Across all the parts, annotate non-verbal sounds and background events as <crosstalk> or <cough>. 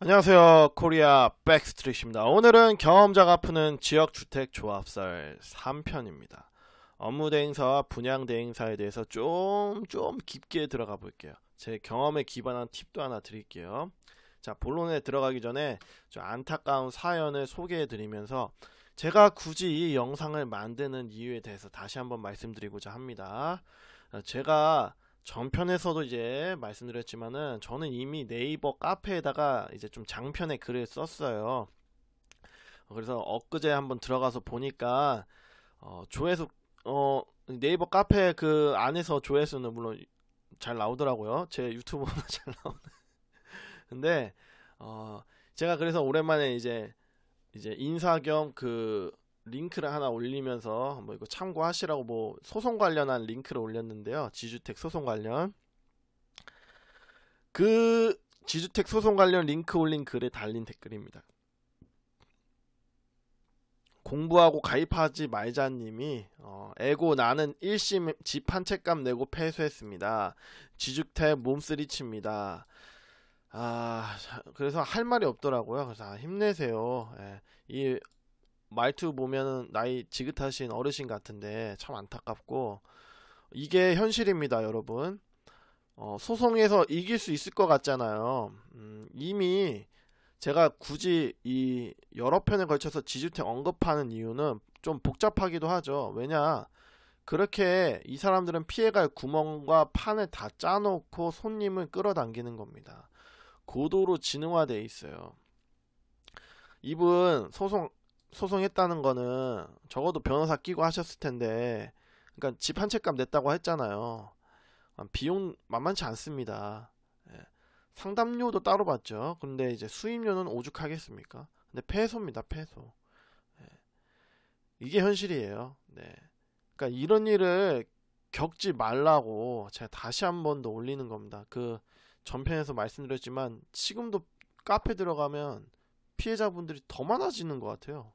안녕하세요. 코리아 백스트릿입니다. 오늘은 경험자가 푸는 지역주택 조합설 3편입니다. 업무 대행사와 분양 대행사에 대해서 좀, 좀 깊게 들어가 볼게요. 제 경험에 기반한 팁도 하나 드릴게요. 자, 본론에 들어가기 전에 안타까운 사연을 소개해 드리면서 제가 굳이 이 영상을 만드는 이유에 대해서 다시 한번 말씀드리고자 합니다. 어, 제가 전편에서도 이제 말씀드렸지만은 저는 이미 네이버 카페에다가 이제 좀 장편의 글을 썼어요. 그래서 엊그제 한번 들어가서 보니까 어, 조회수 어, 네이버 카페 그 안에서 조회수는 물론 잘 나오더라고요. 제 유튜브는 <laughs> 잘 나오는. 근데 어, 제가 그래서 오랜만에 이제 이제 인사 겸그 링크를 하나 올리면서 뭐 이거 참고하시라고 뭐 소송 관련한 링크를 올렸는데요. 지주택 소송 관련 그 지주택 소송 관련 링크 올린 글에 달린 댓글입니다. 공부하고 가입하지 말자님이 어, 에고 나는 1심 집 한 채값 내고 패소했습니다. 지주택 몸쓰리칩니다. 아 그래서 할 말이 없더라고요. 그래서 아, 힘내세요. 예, 이 말투 보면은 나이 지긋하신 어르신 같은데 참 안타깝고 이게 현실입니다, 여러분. 어, 소송에서 이길 수 있을 것 같잖아요. 음, 이미 제가 굳이 이 여러 편에 걸쳐서 지주택 언급하는 이유는 좀 복잡하기도 하죠. 왜냐 그렇게 이 사람들은 피해갈 구멍과 판을 다 짜놓고 손님을 끌어당기는 겁니다. 고도로 지능화돼 있어요. 이분 소송 소송했다는 거는 적어도 변호사 끼고 하셨을 텐데 그러니까 집 한 채 값 냈다고 했잖아요. 아, 비용 만만치 않습니다. 예. 상담료도 따로 받죠. 근데 이제 수임료는 오죽하겠습니까? 근데 패소입니다. 패소. 예. 이게 현실이에요. 네. 그러니까 이런 일을 겪지 말라고 제가 다시 한 번 더 올리는 겁니다. 그 전편에서 말씀드렸지만 지금도 카페 들어가면 피해자분들이 더 많아지는 것 같아요.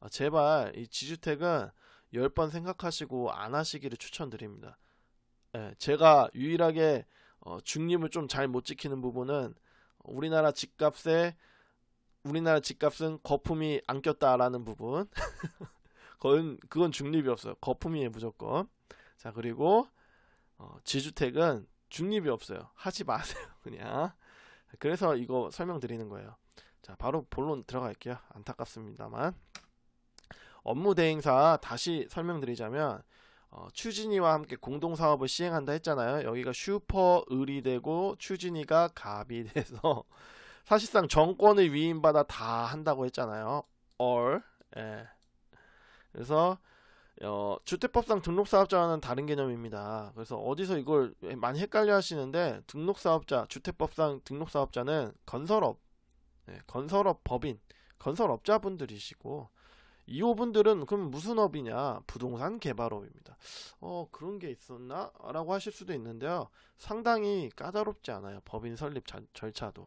아, 제발 이 지주택은 10번 생각하시고 안 하시기를 추천드립니다. 예, 제가 유일하게 어, 중립을 좀 잘 못 지키는 부분은 우리나라 집값에 우리나라 집값은 거품이 안 꼈다라는 부분. <laughs> 그건, 그건 중립이 없어요. 거품이에 무조건. 자, 그리고 어, 지주택은 중립이 없어요. 하지 마세요, <laughs> 그냥. 그래서 이거 설명드리는 거예요. 자, 바로 본론 들어갈게요. 안타깝습니다만. 업무 대행사 다시 설명드리자면 어, 추진이와 함께 공동 사업을 시행한다 했잖아요. 여기가 슈퍼 을이 되고 추진이가 갑이 <laughs> 돼서 사실상 정권을 위임받아 다 한다고 했잖아요. a l 예. 그래서 어, 주택법상 등록사업자와는 다른 개념입니다. 그래서 어디서 이걸 많이 헷갈려 하시는데 등록사업자, 주택법상 등록사업자는 건설업, 예, 건설업 법인, 건설업자분들이시고 이 호분들은 그럼 무슨 업이냐? 부동산 개발업입니다. 어, 그런 게 있었나? 라고 하실 수도 있는데요. 상당히 까다롭지 않아요. 법인 설립 자, 절차도.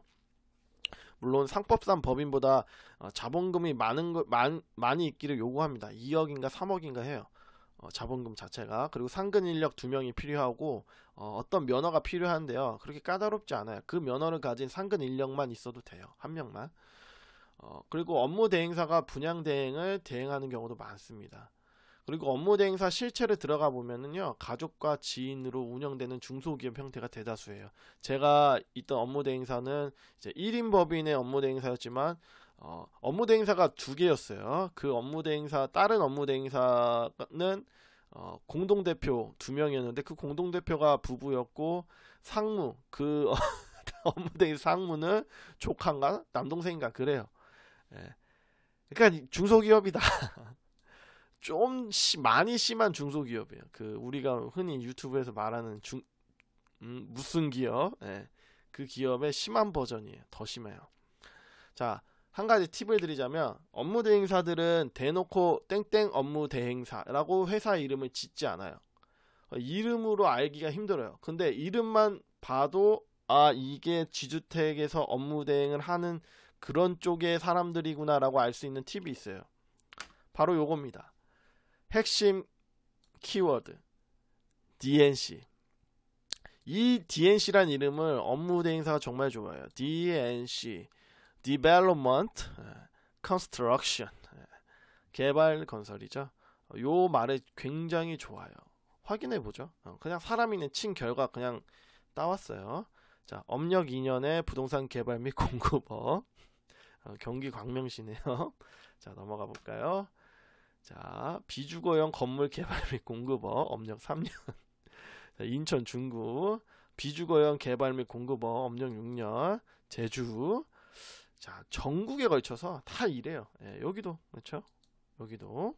물론 상법상 법인보다 어, 자본금이 많은 거, 많, 많이 있기를 요구합니다. 2억인가 3억인가 해요. 어, 자본금 자체가 그리고 상근 인력 두 명이 필요하고 어, 어떤 면허가 필요한데요. 그렇게 까다롭지 않아요. 그 면허를 가진 상근 인력만 있어도 돼요. 한 명만. 어, 그리고 업무 대행사가 분양 대행을 대행하는 경우도 많습니다. 그리고 업무 대행사 실체를 들어가 보면은요 가족과 지인으로 운영되는 중소기업 형태가 대다수예요. 제가 있던 업무 대행사는 이제 1인 법인의 업무 대행사였지만 어, 업무 대행사가 두 개였어요. 그 업무 대행사 다른 업무 대행사는 어, 공동 대표 두 명이었는데 그 공동 대표가 부부였고 상무 그 <laughs> 업무 대행사 상무는 조카인가 남동생인가 그래요. 예. 그러니까 중소기업이다. <laughs> 좀 많이 심한 중소기업이에요. 그 우리가 흔히 유튜브에서 말하는 중 음, 무슨 기업? 예. 그 기업의 심한 버전이에요. 더 심해요. 자, 한 가지 팁을 드리자면 업무 대행사들은 대놓고 땡땡 업무 대행사라고 회사 이름을 짓지 않아요. 어, 이름으로 알기가 힘들어요. 근데 이름만 봐도 아 이게 지주택에서 업무 대행을 하는 그런 쪽의 사람들이구나라고 알 수 있는 팁이 있어요. 바로 요겁니다. 핵심 키워드 DNC 이 DNC란 이름을 업무 대행사가 정말 좋아요. DNC Development Construction 개발 건설이죠. 요 말에 굉장히 좋아요. 확인해 보죠. 어, 그냥 사람이 낸친 결과 그냥 따왔어요. 자, 업력 2년에 부동산 개발 및 공급업 어, 경기 광명시네요. <laughs> 자 넘어가 볼까요? 자 비주거형 건물 개발 및 공급업 업력 3년. <laughs> 자, 인천 중구 비주거형 개발 및 공급업 업력 6년. 제주. 자 전국에 걸쳐서 다 이래요. 예, 여기도 그렇죠? 여기도.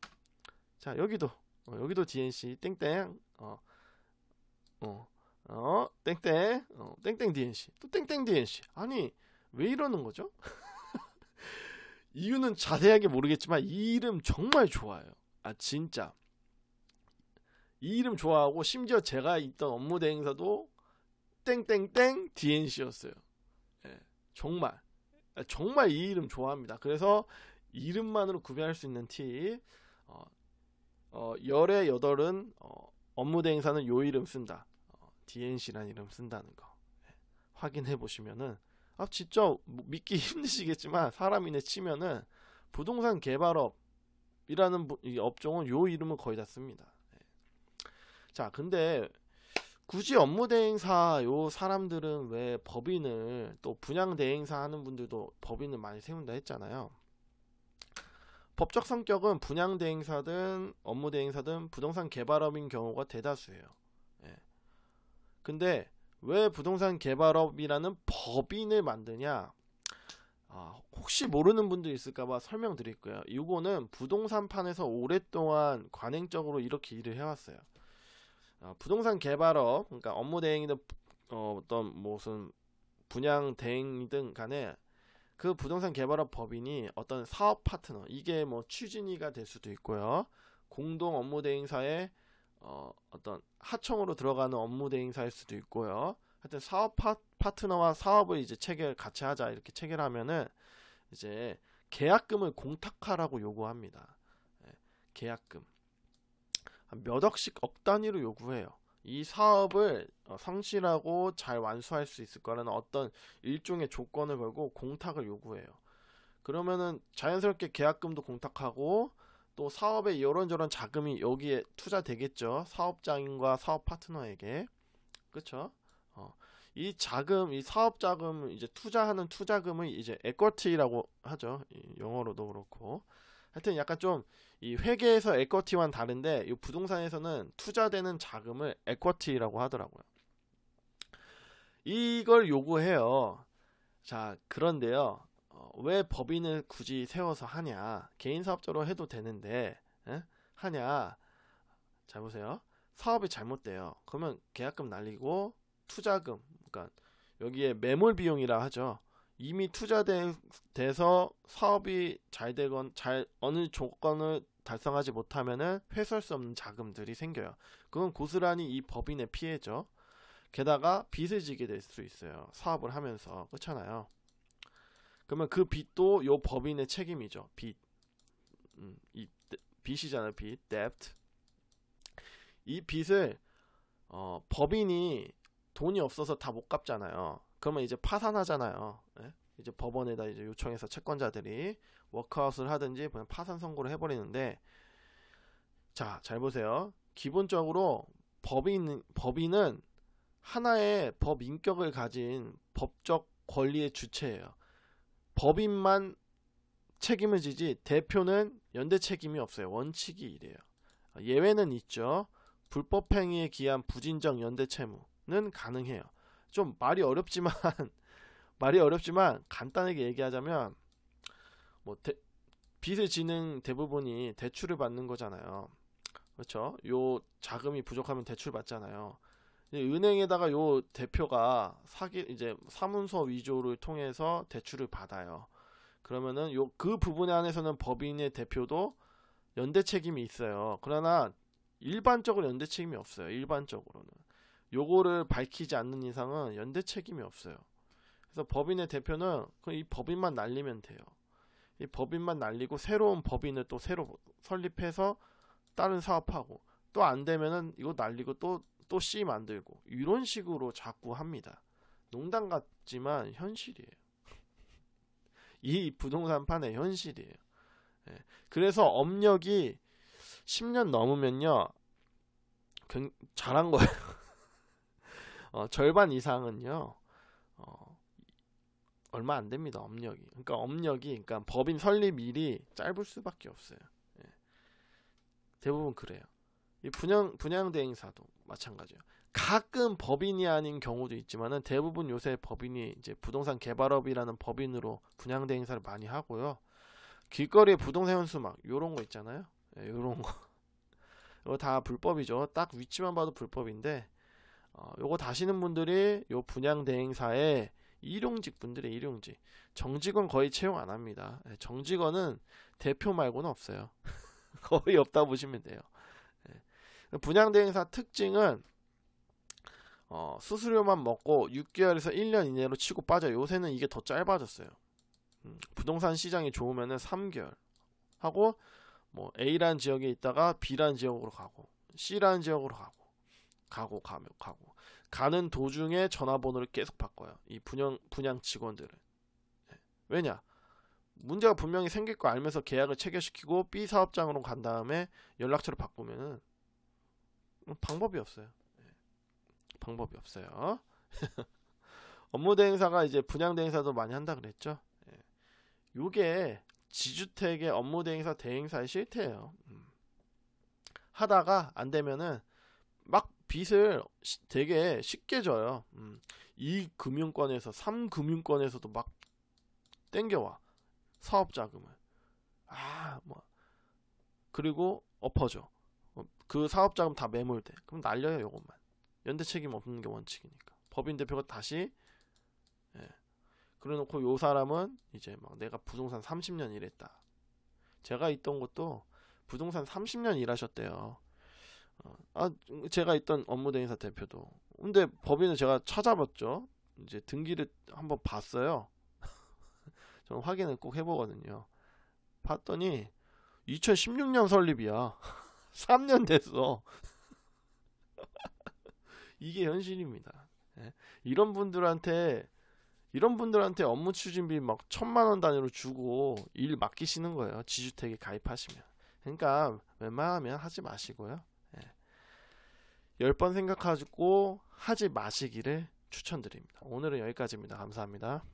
자 여기도 어, 여기도 DNC 땡땡 어. 어. 어, 땡땡, 어, 땡땡 DNC, 또 땡땡 DNC. 아니, 왜 이러는 거죠? <laughs> 이유는 자세하게 모르겠지만 이 이름 정말 좋아요. 아 진짜 이 이름 좋아하고 심지어 제가 있던 업무 대행사도 땡땡땡 DNC였어요. 예, 정말 아, 정말 이 이름 좋아합니다. 그래서 이름만으로 구별할 수 있는 팁 어, 어, 열의 여덟은 어, 업무 대행사는 요 이름 쓴다. 어, DNC란 이름 쓴다는 거 예, 확인해 보시면은 아 진짜 뭐 믿기 <laughs> 힘드시겠지만 사람이네 치면은 부동산 개발업이라는 업종은 요 이름을 거의 다 씁니다. 예. 자 근데 굳이 업무 대행사 요 사람들은 왜 법인을 또 분양 대행사 하는 분들도 법인을 많이 세운다 했잖아요. 법적 성격은 분양 대행사든 업무 대행사든 부동산 개발업인 경우가 대다수예요. 예. 근데 왜 부동산 개발업이라는 법인을 만드냐? 아, 혹시 모르는 분들 있을까봐 설명드릴게요. 이거는 부동산판에서 오랫동안 관행적으로 이렇게 일을 해왔어요. 아, 부동산 개발업, 그러니까 업무 대행이든 어, 어떤 무슨 분양 대행이든 간에 그 부동산 개발업 법인이 어떤 사업 파트너, 이게 뭐추진위가될 수도 있고요. 공동 업무 대행사의 어, 어떤 하청으로 들어가는 업무 대행사일 수도 있고요. 하여튼 사업 파, 파트너와 사업을 이제 체결 같이 하자 이렇게 체결하면은 이제 계약금을 공탁하라고 요구합니다. 예, 계약금 몇 억씩 억 단위로 요구해요. 이 사업을 어, 성실하고 잘 완수할 수 있을 거라는 어떤 일종의 조건을 걸고 공탁을 요구해요. 그러면은 자연스럽게 계약금도 공탁하고 또사업의 이런저런 자금이 여기에 투자되겠죠. 사업장인과 사업 파트너에게. 그쵸? 어. 이 자금, 이 사업 자금, 이제 투자하는 투자금을 이제 에쿼티라고 하죠. 영어로도 그렇고. 하여튼 약간 좀 이 회계에서 에쿼티와는 다른데 이 부동산에서는 투자되는 자금을 에쿼티라고 하더라고요. 이걸 요구해요. 자, 그런데요. 어, 왜 법인을 굳이 세워서 하냐 개인 사업자로 해도 되는데 에? 하냐 잘 보세요 사업이 잘못돼요 그러면 계약금 날리고 투자금 그러니까 여기에 매몰 비용이라 하죠 이미 투자돼서 사업이 잘 되건 잘 어느 조건을 달성하지 못하면은 회수할 수 없는 자금들이 생겨요 그건 고스란히 이 법인의 피해죠 게다가 빚을 지게 될 수 있어요 사업을 하면서 그렇잖아요 그러면 그 빚도 요 법인의 책임이죠. 빚. 음, 이 빚이잖아요. 빚. debt. 이 빚을 어, 법인이 돈이 없어서 다 못 갚잖아요. 그러면 이제 파산하잖아요. 네? 이제 법원에다 이제 요청해서 채권자들이 워크아웃을 하든지 그냥 파산 선고를 해버리는데 자, 잘 보세요. 기본적으로 법인, 법인은 하나의 법 인격을 가진 법적 권리의 주체예요. 법인만 책임을 지지 대표는 연대 책임이 없어요. 원칙이 이래요. 예외는 있죠. 불법행위에 기한 부진정 연대 채무는 가능해요. 좀 말이 어렵지만 <laughs> 말이 어렵지만 간단하게 얘기하자면 뭐 대, 빚을 지는 대부분이 대출을 받는 거잖아요. 그렇죠? 요 자금이 부족하면 대출 받잖아요. 예, 은행에다가 요 대표가 사기 이제 사문서 위조를 통해서 대출을 받아요. 그러면은 요 그 부분에 한해서는 법인의 대표도 연대 책임이 있어요. 그러나 일반적으로 연대 책임이 없어요. 일반적으로는 요거를 밝히지 않는 이상은 연대 책임이 없어요. 그래서 법인의 대표는 이 법인만 날리면 돼요. 이 법인만 날리고 새로운 법인을 또 새로 설립해서 다른 사업하고 또 안 되면은 이거 날리고 또또 C 만들고 이런 식으로 자꾸 합니다. 농담 같지만 현실이에요. <laughs> 이 부동산판의 현실이에요. 예. 그래서 업력이 10년 넘으면요, 잘한 거예요. <laughs> 어, 절반 이상은요, 어, 얼마 안 됩니다. 업력이. 그러니까 업력이, 그러니까 법인 설립일이 짧을 수밖에 없어요. 예. 대부분 그래요. 이 분양 분양 대행사도 마찬가지예요. 가끔 법인이 아닌 경우도 있지만은 대부분 요새 법인이 이제 부동산 개발업이라는 법인으로 분양 대행사를 많이 하고요. 길거리에 부동산 현수막 요런 거 있잖아요. 예, 요런 거. 이거 <laughs> 다 불법이죠. 딱 위치만 봐도 불법인데 어, 요거 다시는 분들이 요 분양 대행사에 일용직 분들의 일용직 정직원 거의 채용 안 합니다. 예, 정직원은 대표 말고는 없어요. <laughs> 거의 없다 보시면 돼요. 분양대행사 특징은 어, 수수료만 먹고 6개월에서 1년 이내로 치고 빠져 요새는 요 이게 더 짧아졌어요. 음, 부동산 시장이 좋으면 3개월 하고 뭐 A란 지역에 있다가 B란 지역으로 가고 C란 지역으로 가고 가고 가면 가고 가는 도중에 전화번호를 계속 바꿔요. 이 분양 분양 직원들은 예. 왜냐 문제가 분명히 생길 거 알면서 계약을 체결시키고 B 사업장으로 간 다음에 연락처를 바꾸면은 음, 방법이 없어요. 예. 방법이 없어요. <laughs> 업무 대행사가 이제 분양 대행사도 많이 한다 그랬죠. 예. 요게 지주택의 업무 대행사 대행사의 실태예요. 음. 하다가 안 되면은 막 빚을 되게 쉽게 져요. 음. 이 금융권에서 3금융권에서도 막 땡겨와 사업 자금을 아뭐 그리고 엎어져 그 사업 자금 다 매몰돼. 그럼 날려요 요것만. 연대 책임 없는 게 원칙이니까. 법인 대표가 다시 예. 그래놓고 요 사람은 이제 막 내가 부동산 30년 일했다. 제가 있던 것도 부동산 30년 일하셨대요. 어, 아 제가 있던 업무대행사 대표도. 근데 법인은 제가 찾아봤죠. 이제 등기를 한번 봤어요. <laughs> 저는 확인을 꼭 해보거든요. 봤더니 2016년 설립이야. <laughs> 3년 됐어. <laughs> 이게 현실입니다. 예. 이런 분들한테 이런 분들한테 업무 추진비 막 천만 원 단위로 주고 일 맡기시는 거예요. 지주택에 가입하시면. 그러니까 웬만하면 하지 마시고요. 10번 예. 생각하고 하지 마시기를 추천드립니다. 오늘은 여기까지입니다. 감사합니다.